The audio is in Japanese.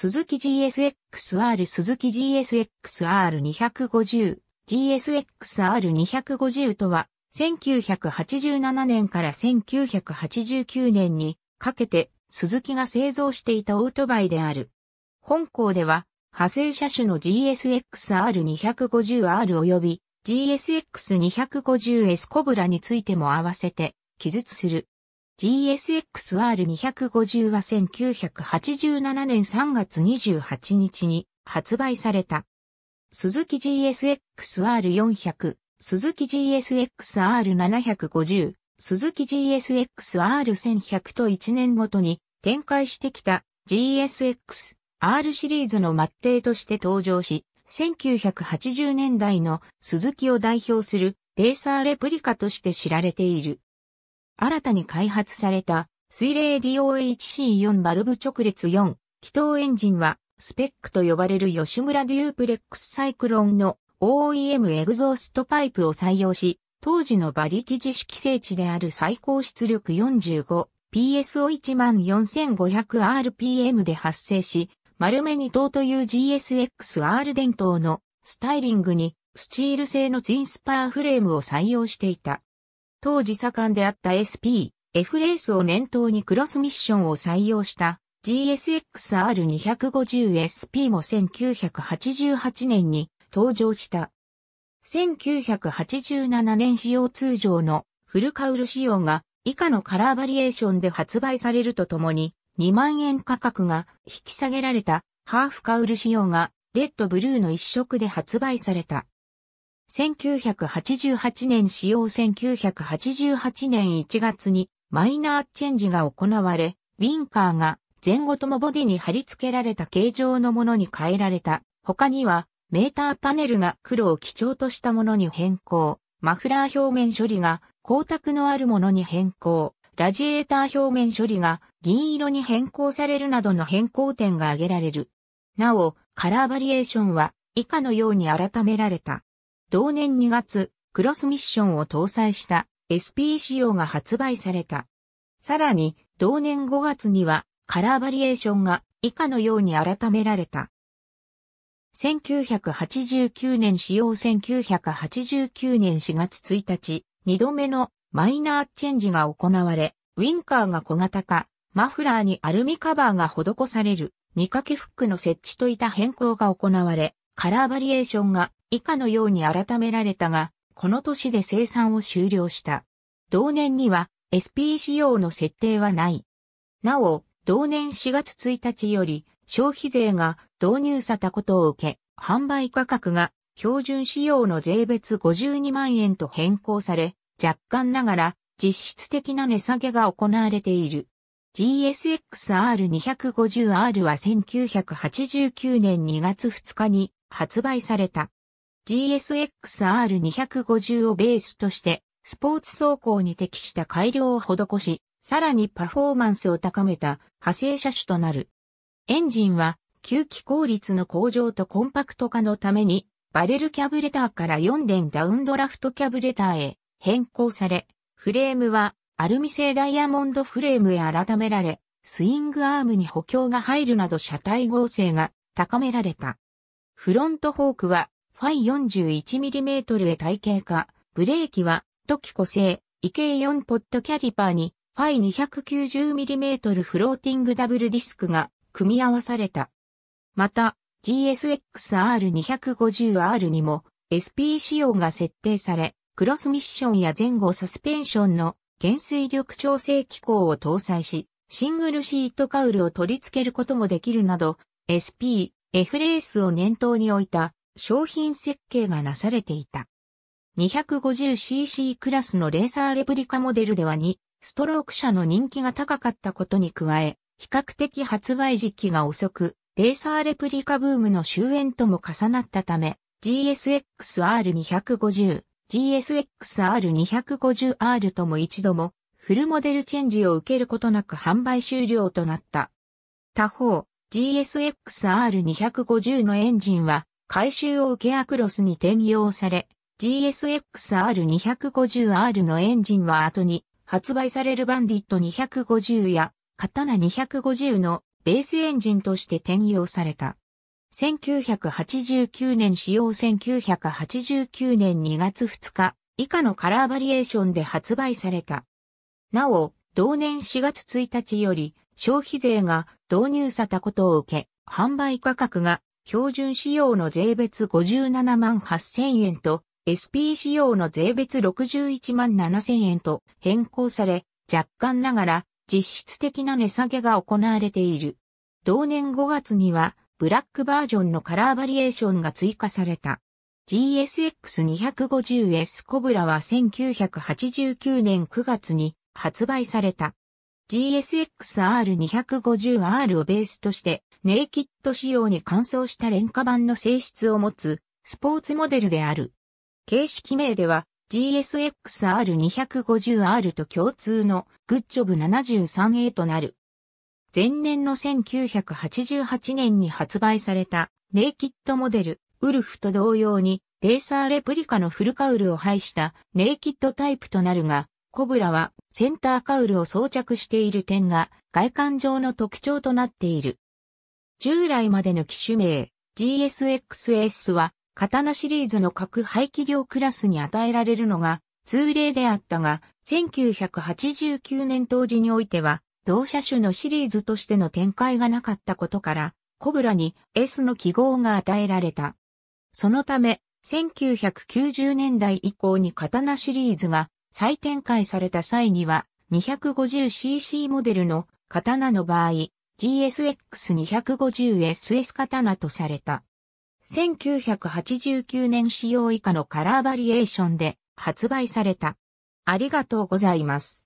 鈴木 GSX-R 鈴木 GSX-R250 GSX-R250 とは1987年から1989年にかけて鈴木が製造していたオートバイである。本校では派生車種の GSX-R250R 及び GSX250S コブラについても合わせて記述する。GSX-R250 は1987年3月28日に発売された。鈴木 GSX-R400、鈴木 GSX-R750、鈴木 GSX-R1100 と1年ごとに展開してきた GSX、R シリーズの末帝として登場し、1980年代の鈴木を代表するレーサーレプリカとして知られている。新たに開発された水冷 DOHC4 バルブ直列4気筒エンジンはスペックと呼ばれる吉村デュープレックスサイクロンの OEM エグゾーストパイプを採用し、当時の馬力自主規制値である最高出力 45PS を 14500rpm で発生し、丸目二灯という GSX-R 電灯のスタイリングにスチール製のツインスパーフレームを採用していた。当時盛んであった SP、F レースを念頭にクロスミッションを採用した GSXR250SP も1988年に登場した。1987年仕様通常のフルカウル仕様が以下のカラーバリエーションで発売されるとともに2万円価格が引き下げられたハーフカウル仕様がレッドブルーの一色で発売された。1988年使用1988年1月にマイナーチェンジが行われ、ウィンカーが前後ともボディに貼り付けられた形状のものに変えられた。他にはメーターパネルが黒を基調としたものに変更。マフラー表面処理が光沢のあるものに変更。ラジエーター表面処理が銀色に変更されるなどの変更点が挙げられる。なお、カラーバリエーションは以下のように改められた。同年2月、クロスミッションを搭載した SP 仕様が発売された。さらに、同年5月にはカラーバリエーションが以下のように改められた。1989年使用1989年4月1日、2度目のマイナーチェンジが行われ、ウィンカーが小型化、マフラーにアルミカバーが施される、2掛けフックの設置といった変更が行われ、カラーバリエーションが以下のように改められたが、この年で生産を終了した。同年には SP 仕様の設定はない。なお、同年4月1日より消費税が導入されたことを受け、販売価格が標準仕様の税別52万円と変更され、若干ながら実質的な値下げが行われている。GSX-R250R は1989年2月2日に発売された。GSX-R250 をベースとして、スポーツ走行に適した改良を施し、さらにパフォーマンスを高めた派生車種となる。エンジンは、吸気効率の向上とコンパクト化のために、バレルキャブレターから4連ダウンドラフトキャブレターへ変更され、フレームはアルミ製ダイヤモンドフレームへ改められ、スイングアームに補強が入るなど車体合成が高められた。フロントフォークはファイ 41mm へ体系化、ブレーキは、時個性、異形4ポットキャリパーに、ファイ 290mm フローティングダブルディスクが組み合わされた。また、GSX-R250R にも SP 仕様が設定され、クロスミッションや前後サスペンションの減衰力調整機構を搭載し、シングルシートカウルを取り付けることもできるなど、SP、F レースを念頭に置いた商品設計がなされていた。250cc クラスのレーサーレプリカモデルでは2、ストローク車の人気が高かったことに加え、比較的発売時期が遅く、レーサーレプリカブームの終焉とも重なったため、GSX-R250、GSX-R250R とも一度もフルモデルチェンジを受けることなく販売終了となった。他方、GSX-R250 のエンジンは回収を受けアクロスに転用され、GSX-R250R のエンジンは後に発売されるバンディット250や刀250のベースエンジンとして転用された。1989年使用1989年2月2日以下のカラーバリエーションで発売された。なお、同年4月1日より消費税が導入されたことを受け、販売価格が標準仕様の税別57万8000円と、SP 仕様の税別61万7000円と変更され、若干ながら実質的な値下げが行われている。同年5月には、ブラックバージョンのカラーバリエーションが追加された。GSX250S コブラは1989年9月に発売された。GSX-R250R をベースとして、ネイキッド仕様に乾燥した廉価版の性質を持つ、スポーツモデルである。形式名では、GSX-R250R と共通のグッジョブ 73A となる。前年の1988年に発売されたネイキッドモデル、ウルフと同様にレーサーレプリカのフルカウルを配したネイキッドタイプとなるが、コブラはセンターカウルを装着している点が外観上の特徴となっている。従来までの機種名 GSXS は刀シリーズの各排気量クラスに与えられるのが通例であったが、1989年当時においては同車種のシリーズとしての展開がなかったことから、コブラに S の記号が与えられた。そのため、1990年代以降に刀シリーズが再展開された際には 250cc モデルの刀の場合 GSX250SS 刀とされた。1989年仕様以下のカラーバリエーションで発売された。ありがとうございます。